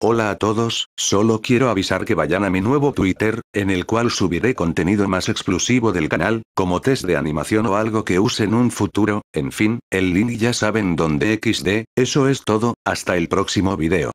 Hola a todos, solo quiero avisar que vayan a mi nuevo Twitter, en el cual subiré contenido más exclusivo del canal, como test de animación o algo que use en un futuro, en fin, el link ya saben dónde. xd, eso es todo, hasta el próximo video.